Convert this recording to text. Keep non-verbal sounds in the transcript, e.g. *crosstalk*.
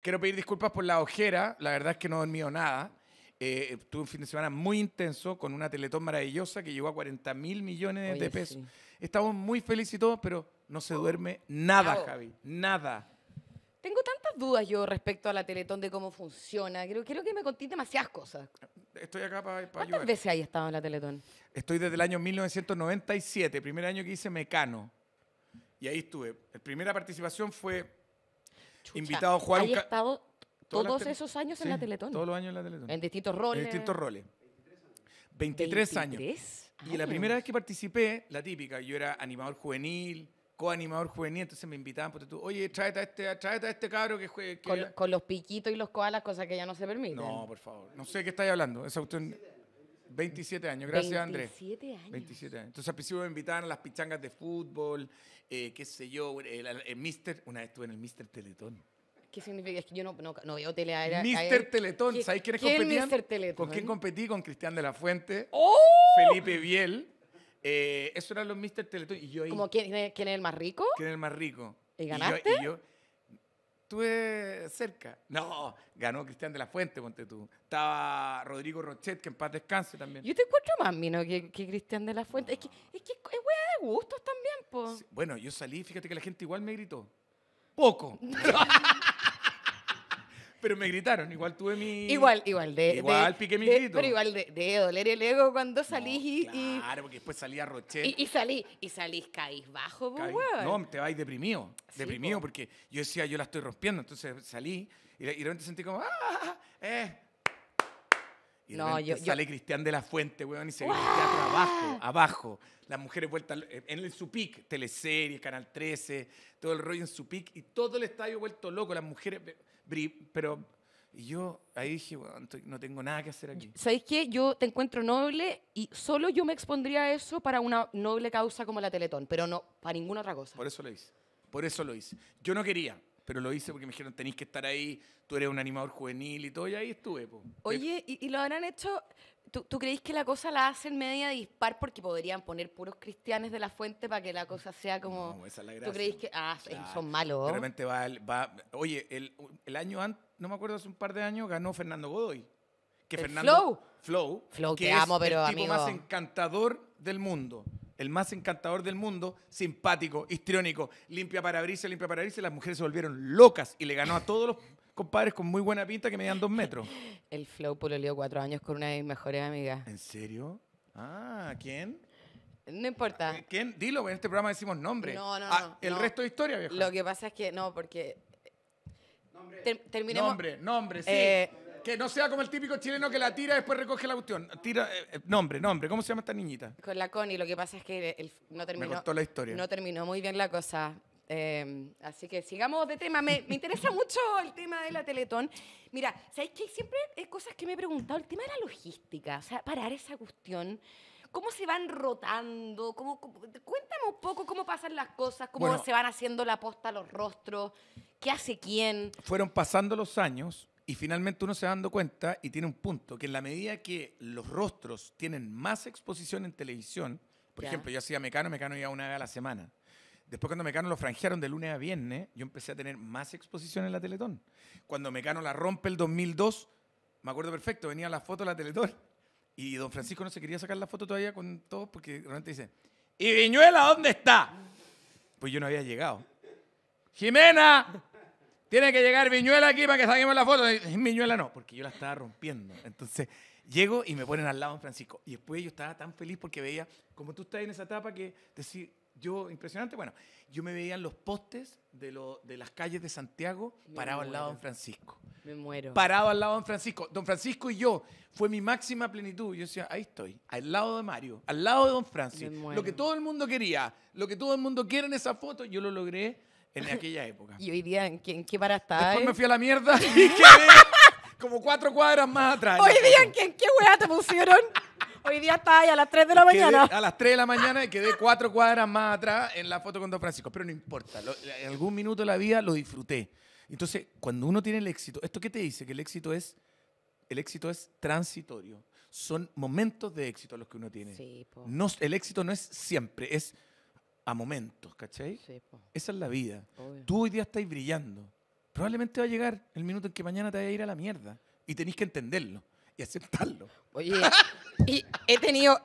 Quiero pedir disculpas por la ojera, la verdad es que no he dormido nada. Eh, tuve un fin de semana muy intenso con una Teletón maravillosa que llegó a 40 mil millones de pesos. Estamos muy felices y pero no se duerme nada, Javi, nada. Tengo tantas dudas yo respecto a la Teletón de cómo funciona. Creo que me conté demasiadas cosas. Estoy acá para, ¿Cuántas veces hay estado en la Teletón? Estoy desde el año 1997, primer año que hice Mecano. Y ahí estuve. La primera participación fue invitado Juan. estado todos esos años en la Teletón. Todos los años en la Teletón. En distintos roles. En distintos roles. 23, 23 años. Y la primera vez que participé, la típica, yo era animador juvenil, coanimador juvenil, entonces me invitaban, porque tú, oye, tráete a este, tráete a este cabro que juegue. con, los piquitos y los koalas, cosas que ya no se permiten. No, por favor. No sé qué estáis hablando. Esa cuestión. 27 años, gracias Andrés. 27 años. 27 años. Entonces al principio me invitaban a las pichangas de fútbol, eh, qué sé yo, el, Mister, una vez estuve en el Mister Teletón. ¿Qué significa? Es que yo no, no, veo tele era. Mister Teletón, ¿sabéis ¿sabes quiénes competían? Teletón, ¿Con quién competí? Con Cristian de la Fuente, ¡Oh! Felipe Biel. Eh, eso eran los Mister Teletón. Y yo ¿Cómo quién, quién es el más rico? ¿Quién es el más rico? ¿Y ganaste? y yo, estuve cerca. No, ganó Cristian de la Fuente, ponte tú. Estaba Rodrigo Rochet, que en paz descanse también. Yo te encuentro más mino que, que Cristian de la Fuente. Es que es, que wea de gustos también, po. bueno, yo salí, fíjate que la gente igual me gritó. Poco. *laughs* *laughs* pero me gritaron. Igual tuve mi. Igual, igual. De, igual piqué mi grito. Pero igual de, de, doler el ego cuando salís y. Claro, porque después salí a Y, y salí y salís caís bajo, pues, No, te vais deprimido. deprimido, porque yo decía, yo la estoy rompiendo. Entonces salí y, y de repente sentí como, ¡ah! ¡eh! Y sale Cristian de la Fuente, weón, y se ¡Wow! abajo, abajo. Las mujeres vueltas eh, en el, su pic, Canal 13, todo el rollo en su pic, y todo el estadio vuelto loco, las mujeres, pero... Y yo ahí dije, weón, no tengo nada que hacer aquí. ¿Sabéis qué? Yo te encuentro noble y solo yo me expondría a eso para una noble causa como la Teletón, pero no para ninguna otra cosa. Por eso lo hice. Por eso lo hice. Yo no quería pero lo hice porque me dijeron, tenéis que estar ahí, tú eres un animador juvenil y todo, y ahí estuve. Oye, ¿y, lo habrán hecho? ¿Tú, creís que la cosa la hacen media dispar porque podrían poner puros cristianes de la fuente para que la cosa sea como... esa la gracia. ¿Tú creéis que... Ah, son malos. Realmente va... oye, el, año antes, no me acuerdo, hace un par de años ganó Fernando Godoy. Que Fernando... Flow. Flow. Flow, que amo, pero, el tipo más encantador del mundo el más encantador del mundo, simpático, histriónico, limpia parabrisas, limpia parabrisas, las mujeres se volvieron locas y le ganó a todos los compadres con muy buena pinta que medían dos metros. El Flow pololeó cuatro años con una de mis mejores amigas. ¿En serio? Ah, ¿quién? No importa. Ah, ¿Quién? Dilo, en este programa decimos nombre. No, no, ah, no. el resto de historia, viejo. Lo que pasa es que, no, porque... Nombre. terminemos... Nombre, nombre, sí. Eh, que no sea como el típico chileno que la tira y después recoge la cuestión. Tira, eh, eh, nombre, nombre, ¿cómo se llama esta niñita? Con la Connie, lo que pasa es que no terminó. la historia. No terminó muy bien la cosa. Em, así que sigamos de tema. Me, interesa *laughs* mucho el tema de la Teletón. Mira, ¿sabéis que siempre hay cosas que me he preguntado? El tema de la logística, o sea, parar esa cuestión. ¿Cómo se van rotando? ¿Cómo, cuéntame un poco cómo pasan las cosas, cómo se van haciendo la posta los rostros, qué hace quién. Fueron pasando los años y finalmente uno se va dando cuenta y tiene un punto, que en la medida que los rostros tienen más exposición en televisión, por ejemplo, yo hacía Mecano, Mecano iba una vez a la semana. Después cuando Mecano lo franjearon de lunes a viernes, yo empecé a tener más exposición en la Teletón. Cuando Mecano la rompe el 2002, me acuerdo perfecto, venía la foto de la Teletón y don Francisco no se quería sacar la foto todavía con todos porque realmente dice, ¿y Viñuela dónde está? Pues yo no había llegado. Jimena, tiene que llegar Viñuela aquí para que saquemos la foto. Viñuela no, porque yo la estaba rompiendo. Entonces llego y me ponen al lado en Francisco. Y después yo estaba tan feliz porque veía, como tú estás en esa etapa que decir, yo, impresionante, bueno, yo me veía en los postes de, lo, de las calles de Santiago parado al lado de Don Francisco. Me muero. Parado al lado de Don Francisco. Don Francisco y yo, fue mi máxima plenitud. Yo decía, ahí estoy, al lado de Mario, al lado de Don Francisco. Lo que todo el mundo quería, lo que todo el mundo quiere en esa foto, yo lo logré en *laughs* aquella época. Y hoy día, ¿en qué, qué para estar? Después me fui a la mierda *laughs* y quedé como cuatro cuadras más atrás. Hoy día, ¿en qué, weá te pusieron? Hoy día está ahí a las 3 de la mañana. a las 3 de la mañana y quedé cuatro cuadras más atrás en la foto con Don Francisco. Pero no importa, en algún minuto de la vida lo disfruté. Entonces, cuando uno tiene el éxito, ¿esto qué te dice? Que el éxito es, el éxito es transitorio. Son momentos de éxito los que uno tiene. no, el éxito no es siempre, es a momentos, ¿cachai? Sí, Esa es la vida. Tú hoy día estáis brillando. Probablemente va a llegar el minuto en que mañana te vaya a ir a la mierda. Y tenéis que entenderlo y aceptarlo. Oye, y he tenido,